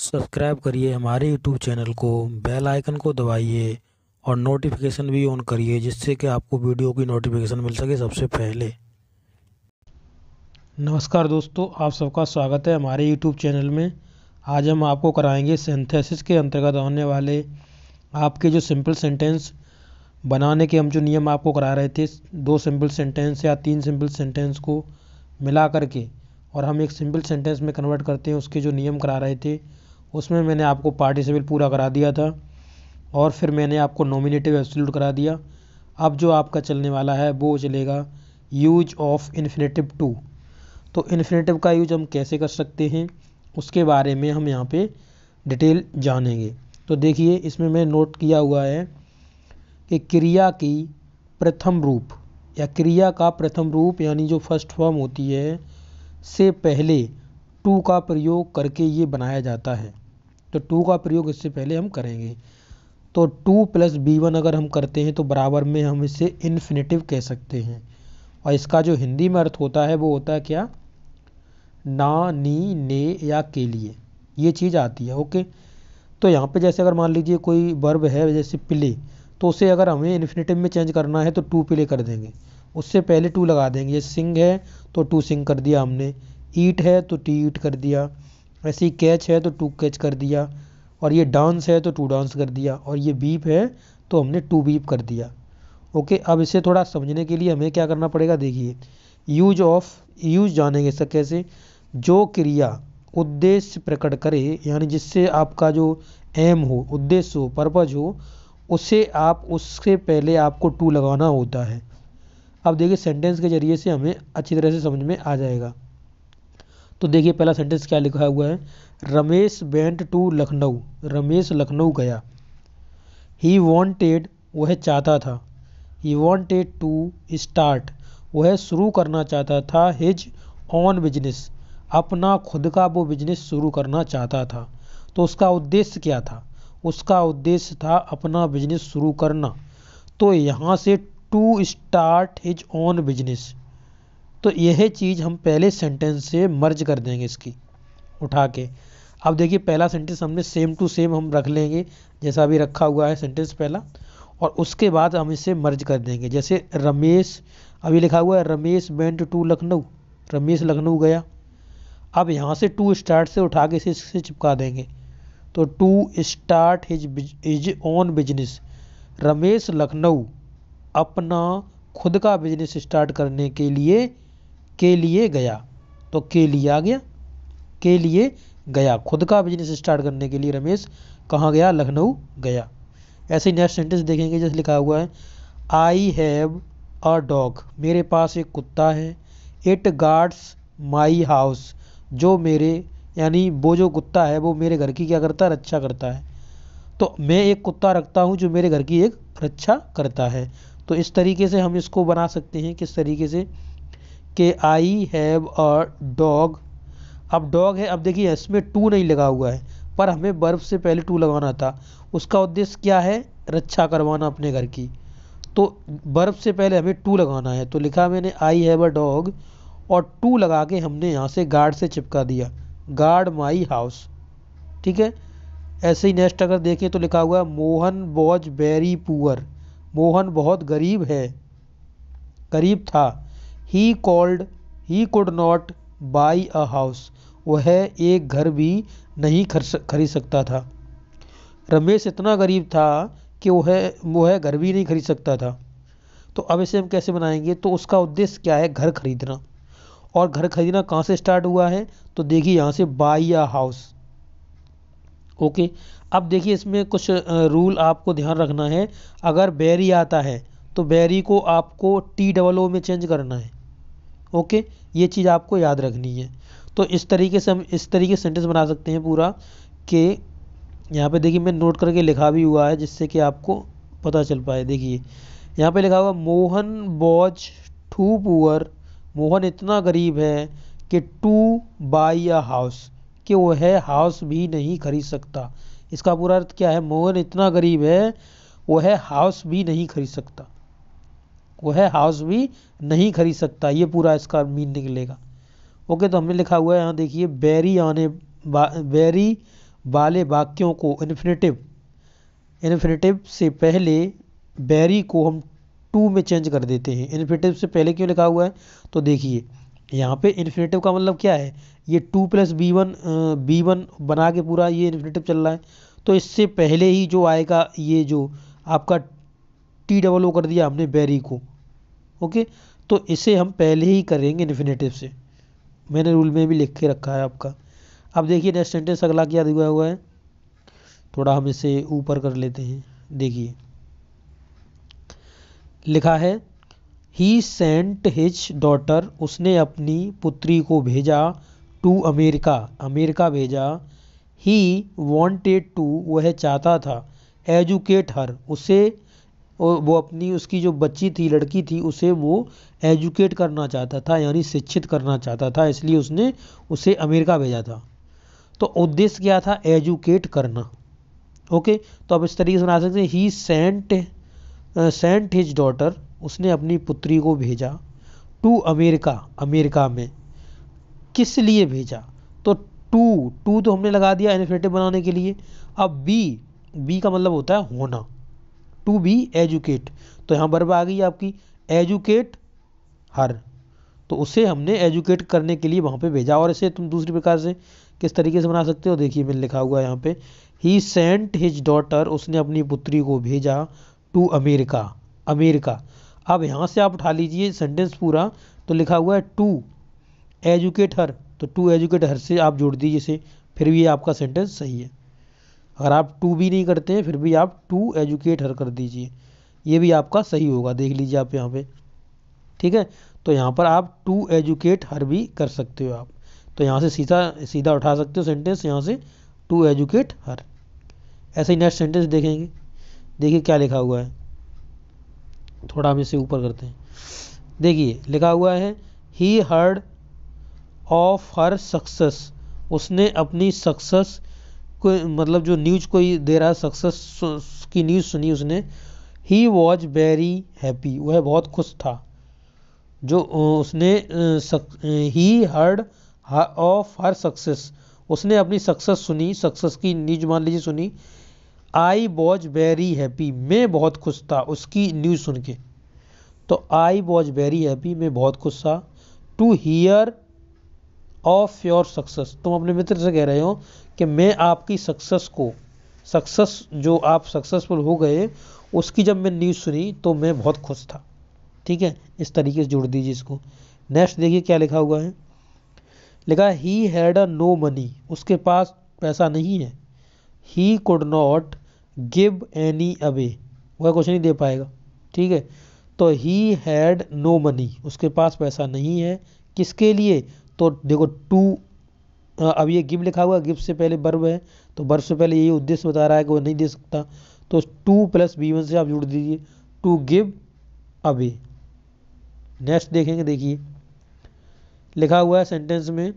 subscribe करिए हमारे YouTube channel को बेल आइकन को दबाइए और नोटिफिकेशन भी ऑन करिए जिससे कि आपको वीडियो की नोटिफिकेशन मिल सके सबसे पहले नमस्कार दोस्तों आप सबका स्वागत है हमारे यूट्यूब चैनल में आज हम आपको कराएंगे सिंथेसिस के अंतर्गत आने वाले आपके जो सिंपल सेंटेंस बनाने के हम जो नियम आपको करा रहे थे दो सिंपल सेंटेंस या तीन सिंपल सेंटेंस को मिला करके और हम एक सिंपल सेंटेंस में कन्वर्ट करते हैं उसके जो नियम करा रहे थे उसमें मैंने आपको पार्टिसिपेट पूरा करा दिया था और फिर मैंने आपको नॉमिनेटिव एब्सोल्यूट करा दिया अब जो आपका चलने वाला है वो चलेगा यूज ऑफ इन्फिनेटिव टू तो इन्फिनेटिव का यूज हम कैसे कर सकते हैं उसके बारे में हम यहाँ पे डिटेल जानेंगे तो देखिए इसमें मैं नोट किया हुआ है कि क्रिया की प्रथम रूप या क्रिया का प्रथम रूप यानी जो फर्स्ट फॉर्म होती है से पहले टू का प्रयोग करके ये बनाया जाता है तो टू का प्रयोग इससे पहले हम करेंगे तो टू प्लस बी वन अगर हम करते हैं तो बराबर में हम इसे इन्फिनेटिव कह सकते हैं और इसका जो हिंदी में अर्थ होता है वो होता है क्या ना नी ने या के लिए ये चीज़ आती है ओके तो यहाँ पे जैसे अगर मान लीजिए कोई वर्ब है जैसे प्ले तो उसे अगर हमें इन्फिनेटिव में चेंज करना है तो टू प्ले कर देंगे उससे पहले टू लगा देंगे ये सिंग है तो टू सिंग कर दिया हमने ईट है तो टी ईट कर दिया ऐसे ही कैच है तो टू कैच कर दिया और ये डांस है तो टू डांस कर दिया और ये बीप है तो हमने टू बीप कर दिया ओके अब इसे थोड़ा समझने के लिए हमें क्या करना पड़ेगा देखिए यूज ऑफ यूज जानेंगे सर कैसे जो क्रिया उद्देश्य प्रकट करे यानी जिससे आपका जो एम हो उद्देश्य हो पर्पज हो उसे आप उससे पहले आपको टू लगाना होता है अब देखिए सेंटेंस के जरिए से हमें अच्छी तरह से समझ में आ जाएगा तो देखिए पहला सेंटेंस क्या लिखा हुआ है रमेश बेंट टू लखनऊ रमेश लखनऊ गया ही वॉन्टेड वह चाहता था ही वॉन्टेड टू स्टार्ट वह शुरू करना चाहता था हिज ऑन बिजनेस अपना खुद का वो बिजनेस शुरू करना चाहता था तो उसका उद्देश्य क्या था उसका उद्देश्य था अपना बिजनेस शुरू करना तो यहाँ से to start his own business तो यह चीज़ हम पहले सेंटेंस से मर्ज कर देंगे इसकी उठा के अब देखिए पहला सेंटेंस हमने सेम टू सेम हम रख लेंगे जैसा अभी रखा हुआ है सेंटेंस पहला और उसके बाद हम इसे मर्ज कर देंगे जैसे रमेश अभी लिखा हुआ है रमेश बेंट टू लखनऊ रमेश लखनऊ गया अब यहाँ से टू स्टार्ट से उठा के इसे इससे चिपका देंगे तो to start his his own business Ramesh Lucknow अपना खुद का बिजनेस स्टार्ट करने के लिए के लिए गया तो के लिए आ गया के लिए गया खुद का बिजनेस स्टार्ट करने के लिए रमेश कहाँ गया लखनऊ गया ऐसे नेक्स्ट सेंटेंस देखेंगे जैसे लिखा हुआ है आई हैव अ डॉग मेरे पास एक कुत्ता है इट गार्ड्स माई हाउस जो मेरे यानी वो जो कुत्ता है वो मेरे घर की क्या करता है रक्षा करता है तो मैं एक कुत्ता रखता हूँ जो मेरे घर की एक रक्षा करता है तो इस तरीके से हम इसको बना सकते हैं किस तरीके से के आई हैव अ डॉग अब डॉग है अब देखिए इसमें टू नहीं लगा हुआ है पर हमें बर्फ़ से पहले टू लगाना था उसका उद्देश्य क्या है रक्षा करवाना अपने घर की तो बर्फ़ से पहले हमें टू लगाना है तो लिखा मैंने आई हैव अ डॉग और टू लगा के हमने यहाँ से गार्ड से चिपका दिया गार्ड माई हाउस ठीक है ऐसे ही नेक्स्ट अगर देखें तो लिखा हुआ Mohan was very poor Mohan बहुत गरीब है गरीब था he could he could not buy a house वह एक घर भी नहीं खरीद सकता था रमेश इतना गरीब था कि वह वह घर भी नहीं खरीद सकता था तो अब इसे हम कैसे बनाएंगे तो उसका उद्देश्य क्या है घर खरीदना और घर खरीदना कहाँ से स्टार्ट हुआ है तो देखिए यहाँ से बाई अ हाउस ओके अब देखिए इसमें कुछ रूल आपको ध्यान रखना है अगर बैरी आता है तो बैरी को आपको टी डबल ओ में चेंज करना है ओके ये चीज़ आपको याद रखनी है तो इस तरीके से हम इस तरीके से सेंटेंस बना सकते हैं पूरा कि यहाँ पे देखिए मैं नोट करके लिखा भी हुआ है जिससे कि आपको पता चल पाए देखिए यहाँ पे लिखा हुआ Mohan was too poor Mohan इतना गरीब है कि टू बाई अ हाउस कि वो है हाउस भी नहीं खरीद सकता इसका पूरा अर्थ क्या है मोहन इतना गरीब है वो है हाउस भी नहीं खरीद सकता वो है हाउस भी नहीं खरीद सकता ये पूरा इसका मीन निकलेगा ओके तो हमने लिखा हुआ है यहाँ देखिए बैरी आने बा, बैरी वाले वाक्यों को इन्फिनेटिव इन्फिनेटिव से पहले बैरी को हम टू में चेंज कर देते हैं इन्फिनेटिव से पहले क्यों लिखा हुआ है तो देखिए यहाँ पे इन्फिनेटिव का मतलब क्या है ये to plus V one V one बना के पूरा ये इन्फिनेटिव चल रहा है तो इससे पहले ही जो आएगा ये जो आपका टी डबल ओ कर दिया हमने बेरी को ओके तो इसे हम पहले ही करेंगे इन्फिनेटिव से मैंने रूल में भी लिख के रखा है आपका अब देखिए नेक्स्ट सेंटेंस अगला क्या दिया हुआ है थोड़ा हम इसे ऊपर कर लेते हैं देखिए लिखा है ही सेंट हिज डॉटर उसने अपनी पुत्री को भेजा टू अमेरिका अमेरिका भेजा ही वॉन्टेड टू वह चाहता था एजुकेट हर उसे और वो अपनी उसकी जो बच्ची थी लड़की थी उसे वो एजुकेट करना चाहता था यानी शिक्षित करना चाहता था इसलिए उसने उसे अमेरिका भेजा था तो उद्देश्य क्या था एजुकेट करना ओके तो आप इस तरीके से बना सकते हैं he sent sent his daughter उसने अपनी पुत्री को भेजा टू अमेरिका अमेरिका में किस लिए भेजा तो टू टू तो हमने लगा दिया इन्फिनेटिव बनाने के लिए अब बी बी का मतलब होता है होना टू बी एजुकेट तो यहाँ बर्ब आ गई आपकी एजुकेट हर तो उसे हमने एजुकेट करने के लिए वहाँ पे भेजा और इसे तुम दूसरी प्रकार से किस तरीके से बना सकते हो देखिए मैंने लिखा हुआ है यहाँ पे ही सेंट हिज डॉटर उसने अपनी पुत्री को भेजा टू अमेरिका अमेरिका अब यहाँ से आप उठा लीजिए सेंटेंस पूरा तो लिखा हुआ है टू एजुकेट हर तो टू एजुकेट हर से आप जोड़ दीजिए इसे फिर भी आपका सेंटेंस सही है अगर आप टू भी नहीं करते हैं फिर भी आप टू एजुकेट हर कर दीजिए ये भी आपका सही होगा देख लीजिए आप यहाँ पे ठीक है तो यहाँ पर आप टू एजुकेट हर भी कर सकते हो आप तो यहाँ से सीधा सीधा उठा सकते हो सेंटेंस यहाँ से टू एजुकेट हर ऐसे ही नेक्स्ट सेंटेंस देखेंगे देखिए क्या लिखा हुआ है थोड़ा हम इसे ऊपर करते हैं देखिए लिखा हुआ है he heard of her success उसने अपनी सक्सेस कोई मतलब जो न्यूज कोई दे रहा है सक्सेस की न्यूज सुनी उसने ही वॉज वेरी हैप्पी वह बहुत खुश था जो उसने he heard of her success उसने अपनी सक्सेस सुनी सक्सेस की न्यूज मान लीजिए सुनी आई वॉज वेरी हैप्पी मैं बहुत खुश था उसकी न्यूज सुन के तो आई वॉज वेरी हैप्पी मैं बहुत खुश था to hear of your success तुम अपने मित्र से कह रहे हो कि मैं आपकी सक्सेस को सक्सेस जो आप सक्सेसफुल हो गए उसकी जब मैं न्यूज़ सुनी तो मैं बहुत खुश था ठीक है इस तरीके से जोड़ दीजिए इसको नेक्स्ट देखिए क्या लिखा हुआ है लिखा he had a no money उसके पास पैसा नहीं है he could not give any away वह कुछ नहीं दे पाएगा ठीक है तो ही हैड नो मनी उसके पास पैसा नहीं है किसके लिए तो देखो टू अब ये गिव लिखा हुआ गिव से पहले बर्व है तो बर्व से पहले यही उद्देश्य बता रहा है कि वो नहीं दे सकता तो टू प्लस बी वन से आप जोड़ दीजिए टू गिव अवे नेक्स्ट देखेंगे देखिए लिखा हुआ है सेंटेंस में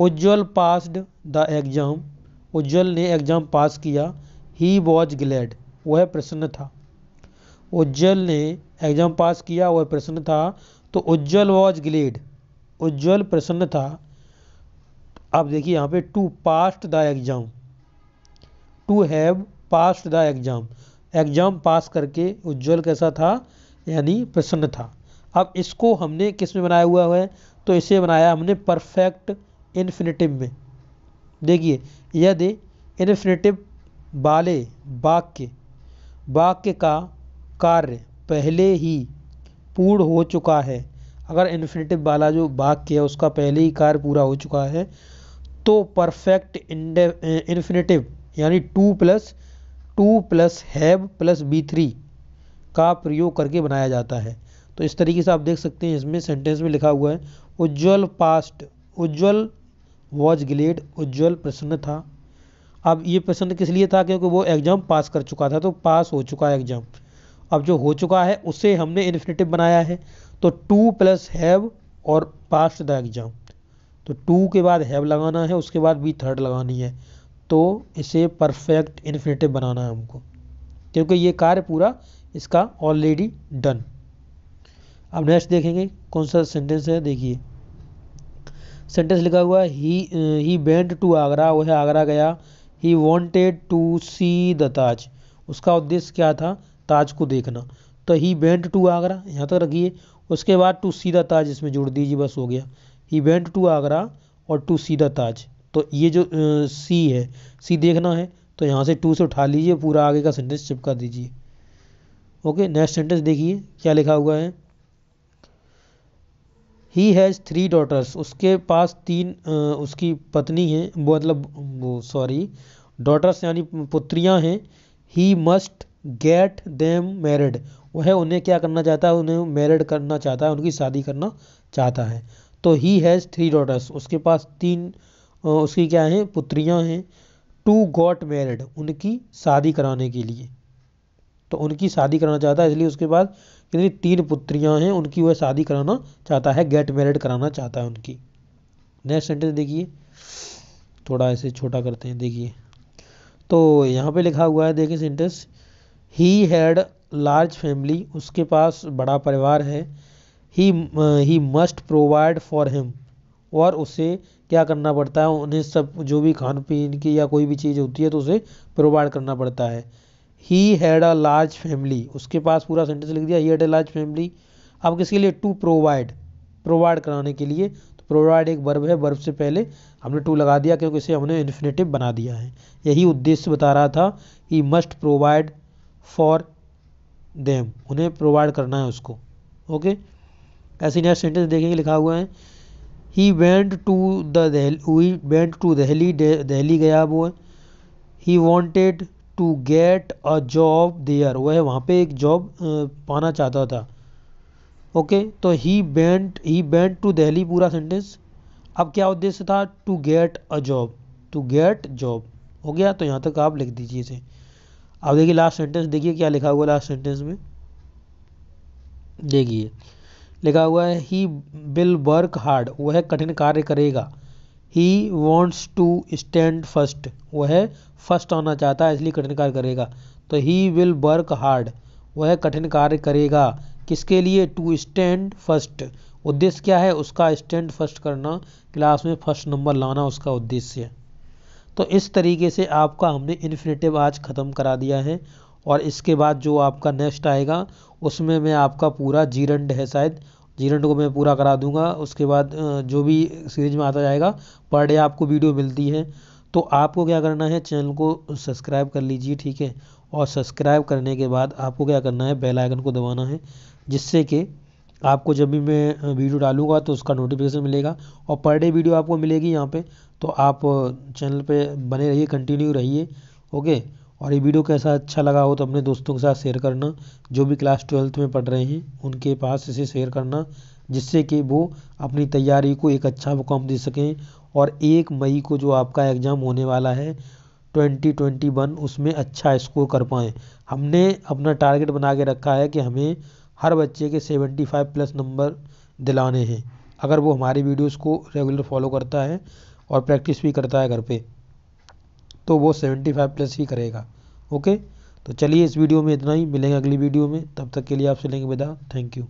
Ujjwal passed the exam Ujjwal ने एग्जाम पास किया ही वॉज ग्लैड वह प्रसन्न था उज्जवल ने एग्जाम पास किया वह प्रसन्न था तो उज्जवल वॉज ग्लेड उज्जवल प्रसन्न था आप देखिए यहाँ पे to passed the exam to have passed the exam exam pass करके उज्जवल कैसा था यानी प्रसन्न था अब इसको हमने किस में बनाया हुआ है तो इसे बनाया हमने परफेक्ट इन्फिनेटिव में देखिए यदि इन्फिनेटिव बाले वाक्य वाक्य का कार्य पहले ही पूर्ण हो चुका है अगर इन्फिनेटिव वाला जो वाक्य किया उसका पहले ही कार्य पूरा हो चुका है तो परफेक्ट इन्फिनेटिव यानी to plus to plus have plus V three का प्रयोग करके बनाया जाता है तो इस तरीके से आप देख सकते हैं इसमें सेंटेंस में लिखा हुआ है Ujjwal passed Ujjwal was glad Ujjwal प्रसन्न था अब ये प्रसन्न किस लिए था क्योंकि वो एग्ज़ाम पास कर चुका था तो पास हो चुका है एग्ज़ाम अब जो हो चुका है उसे हमने इन्फिनेटिव बनाया है तो टू प्लस हैव और पास्ट द एग्जाम तो टू के बाद हैव लगाना है उसके बाद बी थर्ड लगानी है तो इसे परफेक्ट इन्फिनेटिव बनाना है हमको क्योंकि ये कार्य पूरा इसका ऑलरेडी डन अब नेक्स्ट देखेंगे कौन सा सेंटेंस है देखिए सेंटेंस लिखा हुआ he he went to Agra वह आगरा गया he wanted to see the Taj उसका उद्देश्य क्या था ताज को देखना तो ही बेंट टू आगरा यहाँ तक रखिए उसके बाद टू सीधा ताज इसमें जोड़ दीजिए बस हो गया ही वेंट टू आगरा और टू सीधा ताज तो ये जो सी है सी देखना है तो यहाँ से टू से उठा लीजिए पूरा आगे का सेंटेंस चिपका दीजिए ओके नेक्स्ट सेंटेंस देखिए क्या लिखा हुआ है ही हैज़ थ्री डॉटर्स उसके पास तीन आ, उसकी पत्नी है मतलब वो सॉरी डॉटर्स यानी पुत्रियाँ हैं he must get them married वह उन्हें क्या करना चाहता है उन्हें मैरिड करना चाहता है उनकी शादी करना चाहता है तो ही हैज़ थ्री डॉटर्स उसके पास तीन उसकी क्या हैं पुत्रियां हैं टू गॉट मैरिड उनकी शादी कराने के लिए तो उनकी शादी कराना चाहता है इसलिए उसके पास कितनी तीन पुत्रियां हैं उनकी वह शादी कराना चाहता है गेट मैरिड कराना चाहता है उनकी नेक्स्ट सेंटेंस देखिए थोड़ा ऐसे छोटा करते हैं देखिए तो यहाँ पे लिखा हुआ है देखिए sentence he had large family उसके पास बड़ा परिवार है he he must provide for him और उसे क्या करना पड़ता है उन्हें सब जो भी खान पीन की या कोई भी चीज़ होती है तो उसे प्रोवाइड करना पड़ता है he had a large family उसके पास पूरा सेंटेंस लिख दिया he had a large family अब किसके लिए टू प्रोवाइड प्रोवाइड कराने के लिए तो प्रोवाइड एक वर्ब है वर्ब से पहले हमने टू लगा दिया क्योंकि इसे हमने इन्फिनेटिव बना दिया है यही उद्देश्य बता रहा था he must provide for them उन्हें प्रोवाइड करना है उसको ओके ऐसे नेक्स्ट सेंटेंस देखेंगे लिखा हुआ है ही वेंट टू दी वेंट टू दहली दहली गया वो he wanted to get a job there वह वहाँ पे एक जॉब पाना चाहता था ओके okay, तो he went he went to Delhi पूरा सेंटेंस अब क्या उद्देश्य था to get a job to get job हो गया तो यहाँ तक आप लिख दीजिए इसे अब देखिए लास्ट सेंटेंस देखिए क्या लिखा हुआ लास्ट सेंटेंस में देखिए लिखा हुआ है ही विल वर्क हार्ड वह कठिन कार्य करेगा he wants to stand first वह फर्स्ट आना चाहता है इसलिए कठिन कार्य करेगा तो ही विल वर्क हार्ड वह कठिन कार्य करेगा किसके लिए टू स्टैंड फर्स्ट उद्देश्य क्या है उसका स्टैंड फर्स्ट करना क्लास में फर्स्ट नंबर लाना उसका उद्देश्य है तो इस तरीके से आपका हमने इन्फिनेटिव आज ख़त्म करा दिया है और इसके बाद जो आपका नेक्स्ट आएगा उसमें मैं आपका पूरा जीरंड है शायद जीरंड को मैं पूरा करा दूंगा उसके बाद जो भी सीरीज में आता जाएगा पर डे आपको वीडियो मिलती है तो आपको क्या करना है चैनल को सब्सक्राइब कर लीजिए ठीक है और सब्सक्राइब करने के बाद आपको क्या करना है बेल आइकन को दबाना है जिससे कि आपको जब भी मैं वीडियो डालूंगा तो उसका नोटिफिकेशन मिलेगा और पर डे वीडियो आपको मिलेगी यहाँ पे तो आप चैनल पे बने रहिए कंटिन्यू रहिए ओके और ये वीडियो कैसा अच्छा लगा हो तो अपने दोस्तों के साथ शेयर करना जो भी क्लास ट्वेल्थ में पढ़ रहे हैं उनके पास इसे शेयर करना जिससे कि वो अपनी तैयारी को एक अच्छा मुकाम दे सकें और एक मई को जो आपका एग्ज़ाम होने वाला है 2021 उसमें अच्छा स्कोर कर पाएँ हमने अपना टारगेट बना के रखा है कि हमें हर बच्चे के सेवेंटी फाइव प्लस नंबर दिलाने हैं अगर वो हमारी वीडियोस को रेगुलर फॉलो करता है और प्रैक्टिस भी करता है घर पे तो वो सेवेंटी फाइव प्लस ही करेगा ओके तो चलिए इस वीडियो में इतना ही मिलेंगे अगली वीडियो में तब तक के लिए आपसे लेंगे विदा थैंक यू